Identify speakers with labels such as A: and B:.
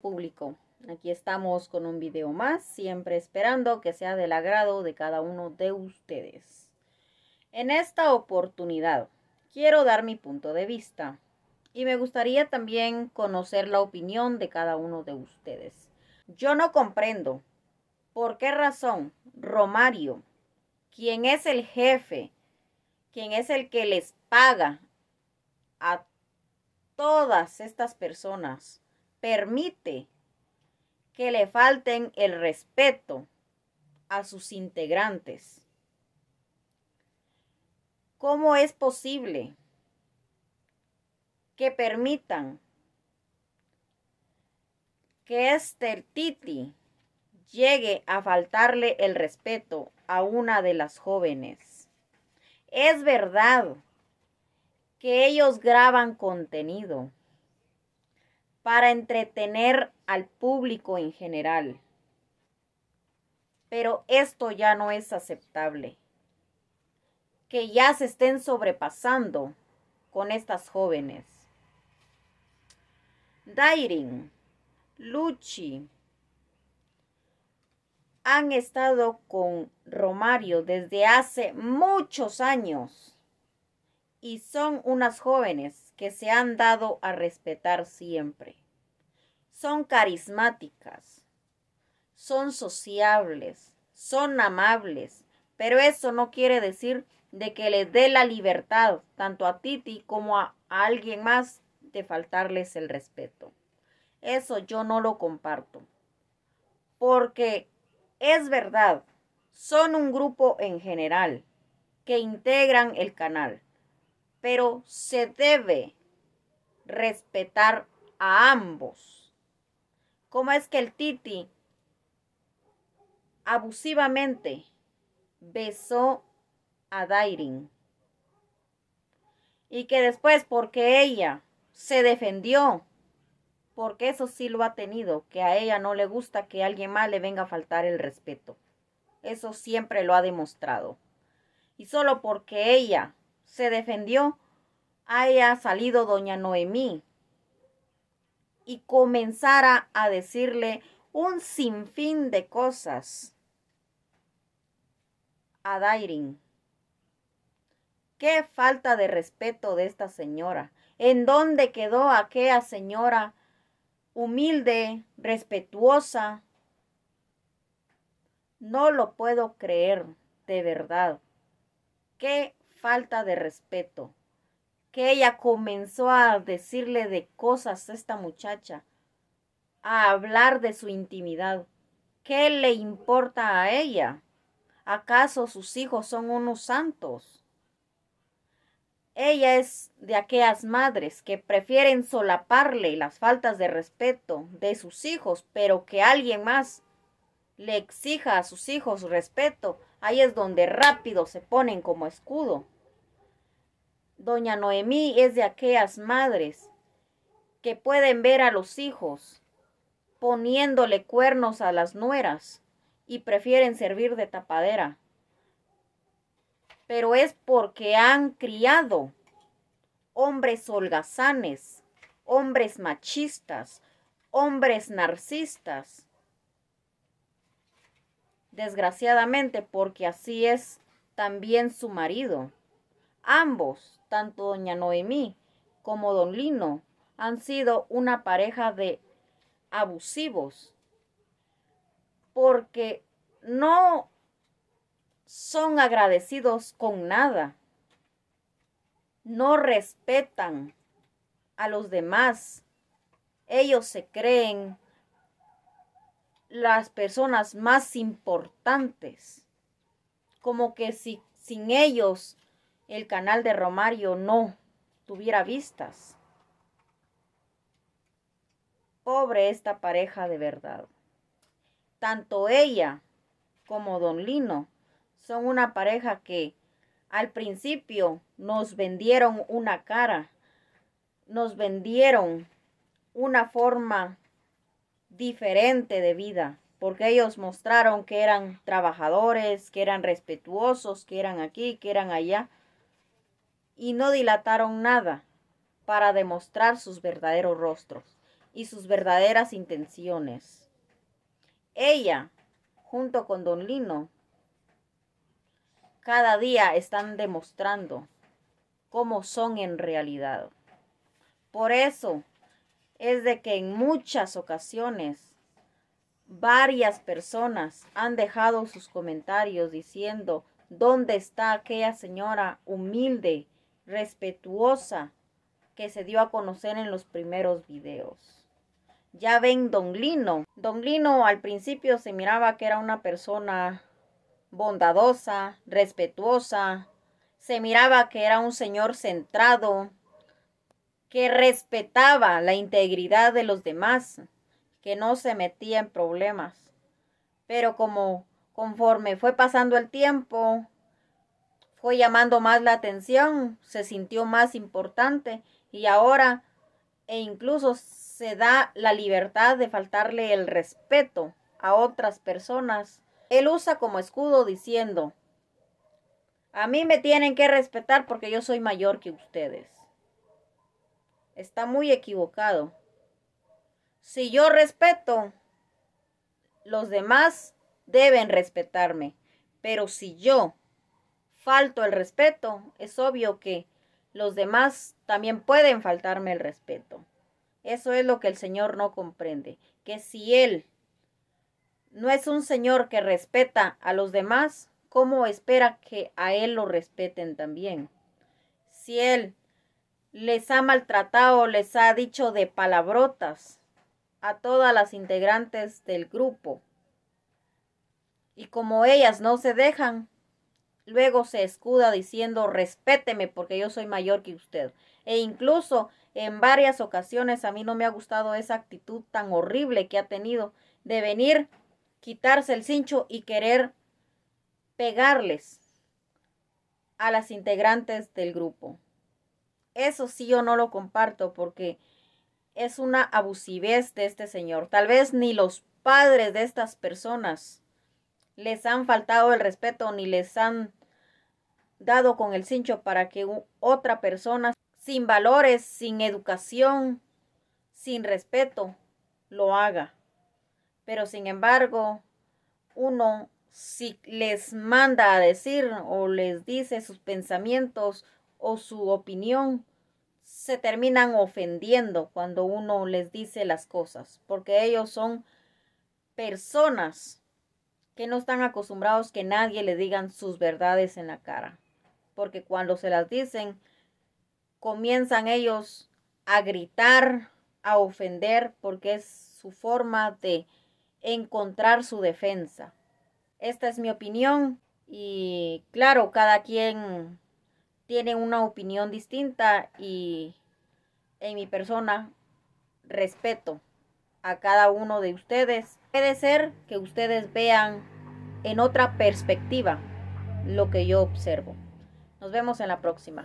A: público. Aquí estamos con un video más, siempre esperando que sea del agrado de cada uno de ustedes. En esta oportunidad quiero dar mi punto de vista y me gustaría también conocer la opinión de cada uno de ustedes. Yo no comprendo por qué razón Romario, quien es el jefe, quien es el que les paga a todas estas personas permite que le falten el respeto a sus integrantes. ¿Cómo es posible que permitan que este Titi llegue a faltarle el respeto a una de las jóvenes? Es verdad que ellos graban contenido, para entretener al público en general. Pero esto ya no es aceptable. Que ya se estén sobrepasando con estas jóvenes. Dairin, Luchi, han estado con Romario desde hace muchos años y son unas jóvenes que se han dado a respetar siempre. Son carismáticas, son sociables, son amables, pero eso no quiere decir de que les dé la libertad, tanto a Titi como a, a alguien más, de faltarles el respeto. Eso yo no lo comparto. Porque es verdad, son un grupo en general que integran el canal pero se debe respetar a ambos. ¿Cómo es que el Titi abusivamente besó a Dairin? Y que después, porque ella se defendió, porque eso sí lo ha tenido, que a ella no le gusta que alguien más le venga a faltar el respeto. Eso siempre lo ha demostrado. Y solo porque ella se defendió, haya salido doña Noemí y comenzara a decirle un sinfín de cosas a Dairin. Qué falta de respeto de esta señora. ¿En dónde quedó aquella señora humilde, respetuosa? No lo puedo creer, de verdad. Qué falta de respeto. Que ella comenzó a decirle de cosas a esta muchacha, a hablar de su intimidad. ¿Qué le importa a ella? ¿Acaso sus hijos son unos santos? Ella es de aquellas madres que prefieren solaparle las faltas de respeto de sus hijos, pero que alguien más le exija a sus hijos respeto Ahí es donde rápido se ponen como escudo. Doña Noemí es de aquellas madres que pueden ver a los hijos poniéndole cuernos a las nueras y prefieren servir de tapadera. Pero es porque han criado hombres holgazanes, hombres machistas, hombres narcistas, desgraciadamente, porque así es también su marido. Ambos, tanto doña Noemí como don Lino, han sido una pareja de abusivos, porque no son agradecidos con nada, no respetan a los demás, ellos se creen las personas más importantes. Como que si sin ellos el canal de Romario no tuviera vistas. Pobre esta pareja de verdad. Tanto ella como Don Lino son una pareja que al principio nos vendieron una cara, nos vendieron una forma diferente de vida, porque ellos mostraron que eran trabajadores, que eran respetuosos, que eran aquí, que eran allá, y no dilataron nada para demostrar sus verdaderos rostros y sus verdaderas intenciones. Ella, junto con Don Lino, cada día están demostrando cómo son en realidad. Por eso es de que en muchas ocasiones varias personas han dejado sus comentarios diciendo, ¿dónde está aquella señora humilde, respetuosa, que se dio a conocer en los primeros videos? Ya ven Don Lino. Don Lino al principio se miraba que era una persona bondadosa, respetuosa, se miraba que era un señor centrado, que respetaba la integridad de los demás, que no se metía en problemas. Pero como conforme fue pasando el tiempo, fue llamando más la atención, se sintió más importante y ahora e incluso se da la libertad de faltarle el respeto a otras personas. Él usa como escudo diciendo, a mí me tienen que respetar porque yo soy mayor que ustedes está muy equivocado. Si yo respeto, los demás deben respetarme. Pero si yo falto el respeto, es obvio que los demás también pueden faltarme el respeto. Eso es lo que el Señor no comprende, que si Él no es un Señor que respeta a los demás, ¿cómo espera que a Él lo respeten también? Si Él les ha maltratado, les ha dicho de palabrotas a todas las integrantes del grupo. Y como ellas no se dejan, luego se escuda diciendo respéteme porque yo soy mayor que usted. E incluso en varias ocasiones a mí no me ha gustado esa actitud tan horrible que ha tenido de venir, quitarse el cincho y querer pegarles a las integrantes del grupo. Eso sí yo no lo comparto porque es una abusivez de este señor. Tal vez ni los padres de estas personas les han faltado el respeto ni les han dado con el cincho para que otra persona sin valores, sin educación, sin respeto, lo haga. Pero sin embargo, uno si les manda a decir o les dice sus pensamientos o su opinión se terminan ofendiendo cuando uno les dice las cosas, porque ellos son personas que no están acostumbrados que nadie le digan sus verdades en la cara, porque cuando se las dicen, comienzan ellos a gritar, a ofender, porque es su forma de encontrar su defensa. Esta es mi opinión y claro, cada quien tienen una opinión distinta y en mi persona respeto a cada uno de ustedes. Puede ser que ustedes vean en otra perspectiva lo que yo observo. Nos vemos en la próxima.